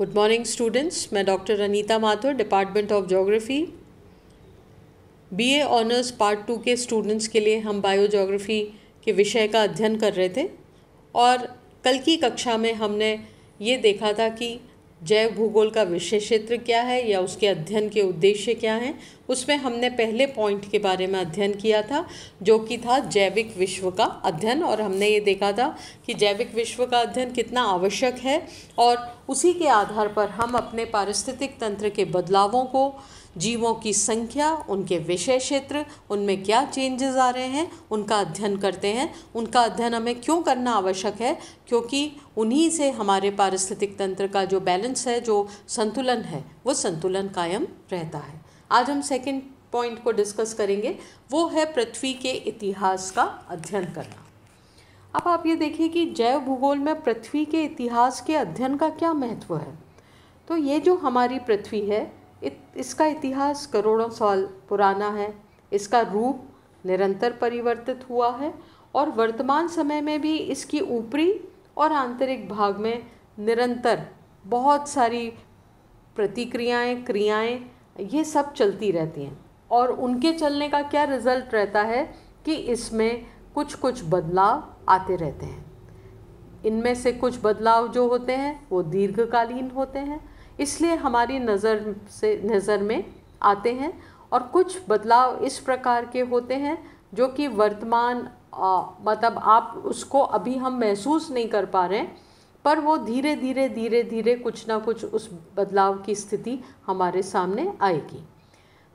good morning students मैं doctor Anita Mathur department of geography BA honours part two के students के लिए हम बायो ज्योग्राफी के विषय का अध्ययन कर रहे थे और कल की कक्षा में हमने ये देखा था कि जैव भूगोल का विषय क्षेत्र क्या है या उसके अध्ययन के उद्देश्य क्या हैं उसमें हमने पहले पॉइंट के बारे में अध्ययन किया था जो कि था जैविक विश्व का अध्ययन और हमने ये देखा था कि जैविक विश्व का अध्ययन कितना आवश्यक है और उसी के आधार पर हम अपने पारिस्थितिक तंत्र के बदलावों को जीवों की संख्या उनके विषय क्षेत्र उनमें क्या चेंजेस आ रहे हैं उनका अध्ययन करते हैं उनका अध्ययन हमें क्यों करना आवश्यक है क्योंकि उन्हीं से हमारे पारिस्थितिक तंत्र का जो बैलेंस है जो संतुलन है वो संतुलन कायम रहता है आज हम सेकेंड पॉइंट को डिस्कस करेंगे वो है पृथ्वी के इतिहास का अध्ययन करना अब आप ये देखिए कि जैव भूगोल में पृथ्वी के इतिहास के अध्ययन का क्या महत्व है तो ये जो हमारी पृथ्वी है इसका इतिहास करोड़ों साल पुराना है इसका रूप निरंतर परिवर्तित हुआ है और वर्तमान समय में भी इसकी ऊपरी और आंतरिक भाग में निरंतर बहुत सारी प्रतिक्रियाएं क्रियाएं ये सब चलती रहती हैं और उनके चलने का क्या रिज़ल्ट रहता है कि इसमें कुछ कुछ बदलाव आते रहते हैं इनमें से कुछ बदलाव जो होते हैं वो दीर्घकालीन होते हैं इसलिए हमारी नज़र से नज़र में आते हैं और कुछ बदलाव इस प्रकार के होते हैं जो कि वर्तमान मतलब आप उसको अभी हम महसूस नहीं कर पा रहे हैं पर वो धीरे धीरे धीरे धीरे कुछ ना कुछ उस बदलाव की स्थिति हमारे सामने आएगी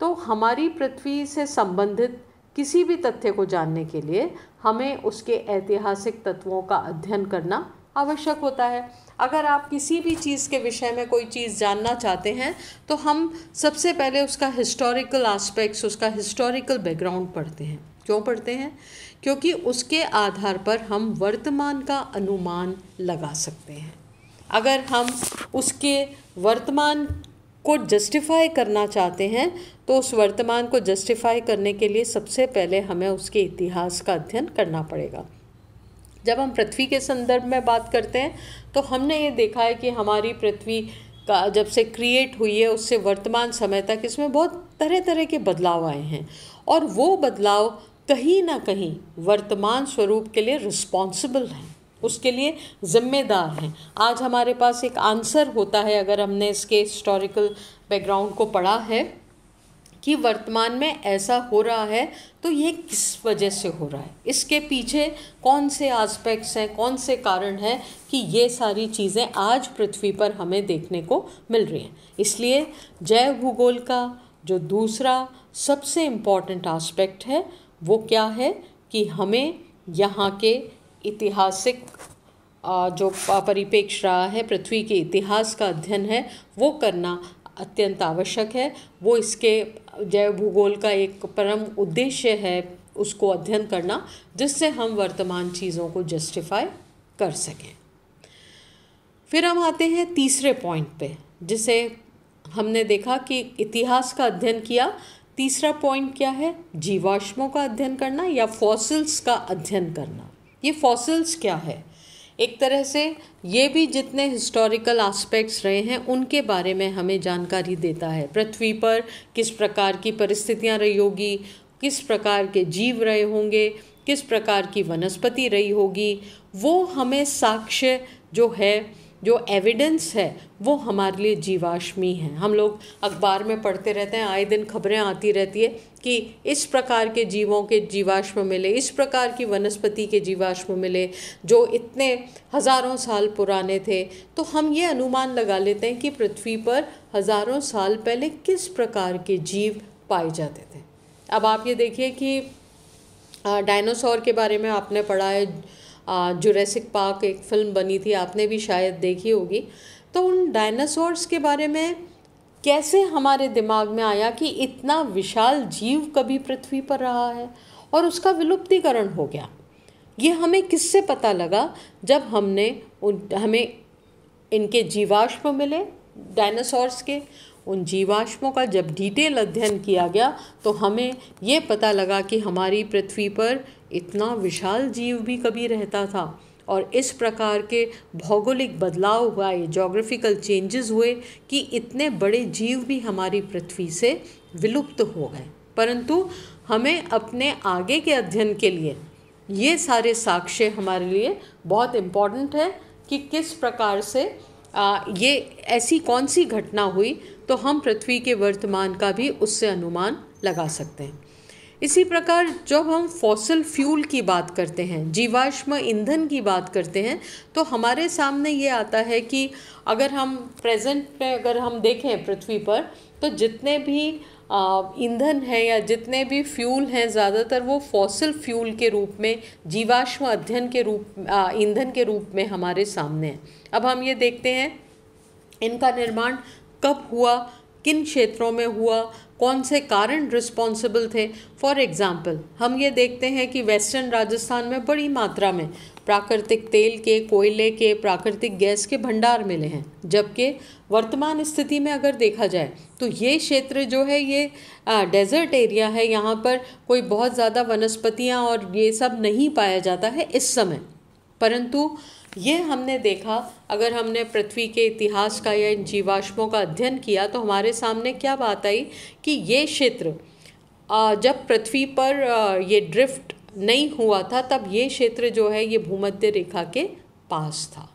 तो हमारी पृथ्वी से संबंधित किसी भी तथ्य को जानने के लिए हमें उसके ऐतिहासिक तत्वों का अध्ययन करना आवश्यक होता है अगर आप किसी भी चीज़ के विषय में कोई चीज़ जानना चाहते हैं तो हम सबसे पहले उसका हिस्टोरिकल आस्पेक्ट्स उसका हिस्टोरिकल बैकग्राउंड पढ़ते हैं क्यों पढ़ते हैं क्योंकि उसके आधार पर हम वर्तमान का अनुमान लगा सकते हैं अगर हम उसके वर्तमान को जस्टिफाई करना चाहते हैं तो उस वर्तमान को जस्टिफाई करने के लिए सबसे पहले हमें उसके इतिहास का अध्ययन करना पड़ेगा जब हम पृथ्वी के संदर्भ में बात करते हैं तो हमने ये देखा है कि हमारी पृथ्वी का जब से क्रिएट हुई है उससे वर्तमान समय तक इसमें बहुत तरह तरह के बदलाव आए हैं और वो बदलाव कहीं ना कहीं वर्तमान स्वरूप के लिए रिस्पॉन्सिबल हैं उसके लिए ज़िम्मेदार हैं आज हमारे पास एक आंसर होता है अगर हमने इसके हिस्टोरिकल बैकग्राउंड को पढ़ा है कि वर्तमान में ऐसा हो रहा है तो ये किस वजह से हो रहा है इसके पीछे कौन से आस्पेक्ट्स हैं कौन से कारण हैं कि ये सारी चीज़ें आज पृथ्वी पर हमें देखने को मिल रही हैं इसलिए जैव भूगोल का जो दूसरा सबसे इम्पॉर्टेंट आस्पेक्ट है वो क्या है कि हमें यहाँ के ऐतिहासिक जो परिपेक्ष रहा है पृथ्वी के इतिहास का अध्ययन है वो करना अत्यंत आवश्यक है वो इसके जैव भूगोल का एक परम उद्देश्य है उसको अध्ययन करना जिससे हम वर्तमान चीज़ों को जस्टिफाई कर सकें फिर हम आते हैं तीसरे पॉइंट पे जिसे हमने देखा कि इतिहास का अध्ययन किया तीसरा पॉइंट क्या है जीवाश्मों का अध्ययन करना या फॉसिल्स का अध्ययन करना ये फॉसिल्स क्या है एक तरह से ये भी जितने हिस्टोरिकल आस्पेक्ट्स रहे हैं उनके बारे में हमें जानकारी देता है पृथ्वी पर किस प्रकार की परिस्थितियाँ रही होगी किस प्रकार के जीव रहे होंगे किस प्रकार की वनस्पति रही होगी वो हमें साक्ष्य जो है जो एविडेंस है वो हमारे लिए जीवाश्मी है हम लोग अखबार में पढ़ते रहते हैं आए दिन खबरें आती रहती है कि इस प्रकार के जीवों के जीवाश्म मिले इस प्रकार की वनस्पति के जीवाश्म मिले जो इतने हज़ारों साल पुराने थे तो हम ये अनुमान लगा लेते हैं कि पृथ्वी पर हज़ारों साल पहले किस प्रकार के जीव पाए जाते थे अब आप ये देखिए कि डायनासोर के बारे में आपने पढ़ा है जुरेसिक पार्क एक फ़िल्म बनी थी आपने भी शायद देखी होगी तो उन डायनासोर्स के बारे में कैसे हमारे दिमाग में आया कि इतना विशाल जीव कभी पृथ्वी पर रहा है और उसका विलुप्तिकरण हो गया ये हमें किससे पता लगा जब हमने उन हमें इनके जीवाश्म मिले डायनासोर्स के उन जीवाश्मों का जब डिटेल अध्ययन किया गया तो हमें ये पता लगा कि हमारी पृथ्वी पर इतना विशाल जीव भी कभी रहता था और इस प्रकार के भौगोलिक बदलाव हुआ ये जोग्राफिकल चेंजेस हुए कि इतने बड़े जीव भी हमारी पृथ्वी से विलुप्त हो गए परंतु हमें अपने आगे के अध्ययन के लिए ये सारे साक्ष्य हमारे लिए बहुत इम्पॉर्टेंट है कि किस प्रकार से आ, ये ऐसी कौन सी घटना हुई तो हम पृथ्वी के वर्तमान का भी उससे अनुमान लगा सकते हैं इसी प्रकार जब हम फॉसिल फ्यूल की बात करते हैं जीवाश्म ईंधन की बात करते हैं तो हमारे सामने ये आता है कि अगर हम प्रेजेंट पे अगर हम देखें पृथ्वी पर तो जितने भी ईंधन हैं या जितने भी फ्यूल हैं ज़्यादातर वो फॉसिल फ्यूल के रूप में जीवाश्म अध्ययन के रूप ईंधन के रूप में हमारे सामने हैं अब हम ये देखते हैं इनका निर्माण कब हुआ किन क्षेत्रों में हुआ कौन से कारण रिस्पॉन्सिबल थे फॉर एग्ज़ाम्पल हम ये देखते हैं कि वेस्टर्न राजस्थान में बड़ी मात्रा में प्राकृतिक तेल के कोयले के प्राकृतिक गैस के भंडार मिले हैं जबकि वर्तमान स्थिति में अगर देखा जाए तो ये क्षेत्र जो है ये डेजर्ट एरिया है यहाँ पर कोई बहुत ज़्यादा वनस्पतियाँ और ये सब नहीं पाया जाता है इस समय परंतु ये हमने देखा अगर हमने पृथ्वी के इतिहास का या इन जीवाश्मों का अध्ययन किया तो हमारे सामने क्या बात आई कि ये क्षेत्र जब पृथ्वी पर ये ड्रिफ्ट नहीं हुआ था तब ये क्षेत्र जो है ये भूमध्य रेखा के पास था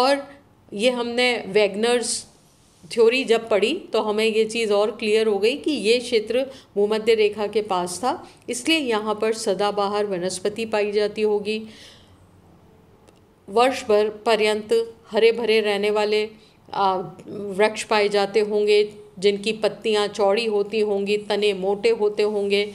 और ये हमने वैगनर्स थ्योरी जब पढ़ी तो हमें ये चीज़ और क्लियर हो गई कि ये क्षेत्र भूमध्य रेखा के पास था इसलिए यहाँ पर सदाबहार वनस्पति पाई जाती होगी वर्ष भर पर्यंत हरे भरे रहने वाले वृक्ष पाए जाते होंगे जिनकी पत्तियाँ चौड़ी होती होंगी तने मोटे होते होंगे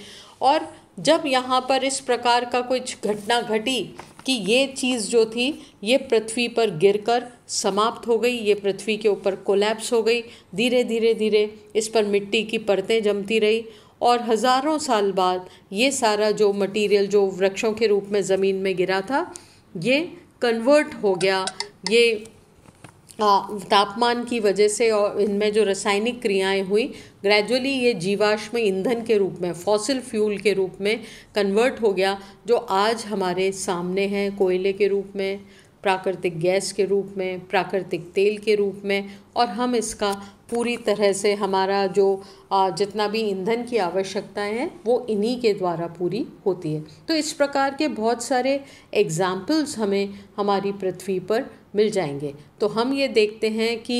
और जब यहाँ पर इस प्रकार का कुछ घटना घटी कि ये चीज़ जो थी ये पृथ्वी पर गिरकर समाप्त हो गई ये पृथ्वी के ऊपर कोलैप्स हो गई धीरे धीरे धीरे इस पर मिट्टी की परतें जमती रही और हज़ारों साल बाद ये सारा जो मटेरियल जो वृक्षों के रूप में ज़मीन में गिरा था ये कन्वर्ट हो गया ये तापमान की वजह से और इनमें जो रासायनिक क्रियाएं हुई ग्रेजुअली ये जीवाश्म ईंधन के रूप में फॉसिल फ्यूल के रूप में कन्वर्ट हो गया जो आज हमारे सामने है कोयले के रूप में प्राकृतिक गैस के रूप में प्राकृतिक तेल के रूप में और हम इसका पूरी तरह से हमारा जो जितना भी ईंधन की आवश्यकता है वो इन्हीं के द्वारा पूरी होती है तो इस प्रकार के बहुत सारे एग्ज़ाम्पल्स हमें हमारी पृथ्वी पर मिल जाएंगे तो हम ये देखते हैं कि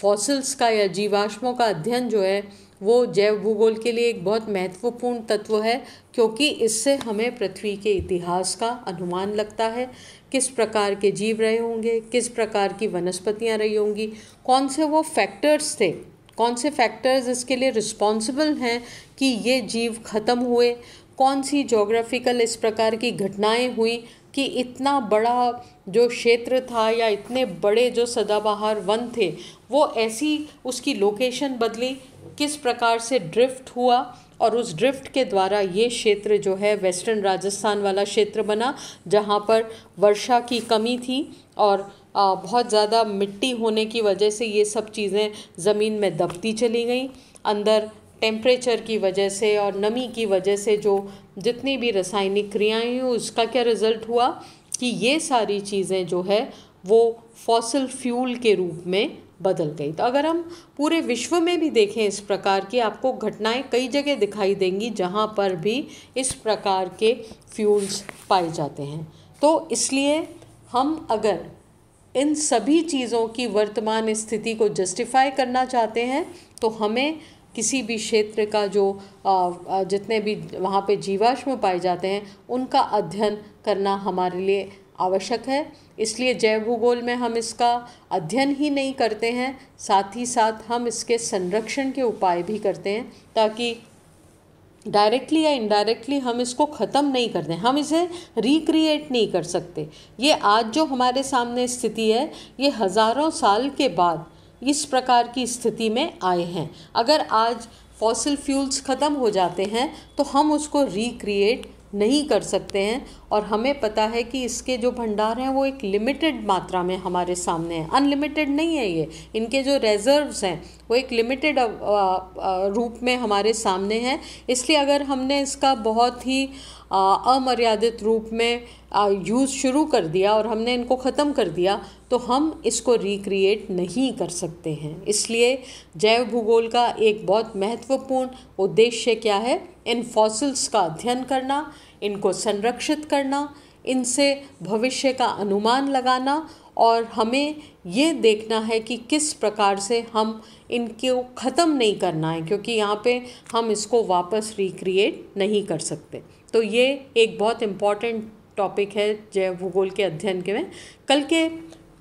फॉसिल्स का या जीवाश्मों का अध्ययन जो है वो जैव भूगोल के लिए एक बहुत महत्वपूर्ण तत्व है क्योंकि इससे हमें पृथ्वी के इतिहास का अनुमान लगता है किस प्रकार के जीव रहे होंगे किस प्रकार की वनस्पतियाँ रही होंगी कौन से वो फैक्टर्स थे कौन से फैक्टर्स इसके लिए रिस्पॉन्सिबल हैं कि ये जीव ख़त्म हुए कौन सी जोग्राफिकल इस प्रकार की घटनाएं हुई कि इतना बड़ा जो क्षेत्र था या इतने बड़े जो सदाबहार वन थे वो ऐसी उसकी लोकेशन बदली किस प्रकार से ड्रिफ्ट हुआ और उस ड्रिफ्ट के द्वारा ये क्षेत्र जो है वेस्टर्न राजस्थान वाला क्षेत्र बना जहाँ पर वर्षा की कमी थी और बहुत ज़्यादा मिट्टी होने की वजह से ये सब चीज़ें ज़मीन में दबती चली गई अंदर टेम्परेचर की वजह से और नमी की वजह से जो जितनी भी रासायनिक क्रियाएं हुई उसका क्या रिज़ल्ट हुआ कि ये सारी चीज़ें जो है वो फॉसल फ्यूल के रूप में बदल गई तो अगर हम पूरे विश्व में भी देखें इस प्रकार की आपको घटनाएं कई जगह दिखाई देंगी जहां पर भी इस प्रकार के फ्यूल्स पाए जाते हैं तो इसलिए हम अगर इन सभी चीज़ों की वर्तमान स्थिति को जस्टिफाई करना चाहते हैं तो हमें किसी भी क्षेत्र का जो जितने भी वहाँ पे जीवाश्म पाए जाते हैं उनका अध्ययन करना हमारे लिए आवश्यक है इसलिए जैव भूगोल में हम इसका अध्ययन ही नहीं करते हैं साथ ही साथ हम इसके संरक्षण के उपाय भी करते हैं ताकि डायरेक्टली या इनडायरेक्टली हम इसको ख़त्म नहीं कर दें हम इसे रिक्रिएट नहीं कर सकते ये आज जो हमारे सामने स्थिति है ये हज़ारों साल के बाद इस प्रकार की स्थिति में आए हैं अगर आज फॉसिल फ्यूल्स ख़त्म हो जाते हैं तो हम उसको रिक्रिएट नहीं कर सकते हैं और हमें पता है कि इसके जो भंडार हैं वो एक लिमिटेड मात्रा में हमारे सामने हैं अनलिमिटेड नहीं है ये इनके जो रेजर्व्स हैं वो एक लिमिटेड रूप में हमारे सामने हैं इसलिए अगर हमने इसका बहुत ही अमर्यादित रूप में यूज़ शुरू कर दिया और हमने इनको ख़त्म कर दिया तो हम इसको रिक्रिएट नहीं कर सकते हैं इसलिए जैव भूगोल का एक बहुत महत्वपूर्ण उद्देश्य क्या है इन फॉसिल्स का अध्ययन करना इनको संरक्षित करना इनसे भविष्य का अनुमान लगाना और हमें ये देखना है कि किस प्रकार से हम इनको ख़त्म नहीं करना है क्योंकि यहाँ पे हम इसको वापस रिक्रिएट नहीं कर सकते तो ये एक बहुत इम्पॉर्टेंट टॉपिक है जैव भूगोल के अध्ययन के में कल के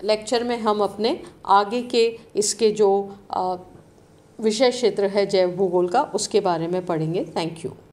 लेक्चर में हम अपने आगे के इसके जो विषय क्षेत्र है जैव भूगोल का उसके बारे में पढ़ेंगे थैंक यू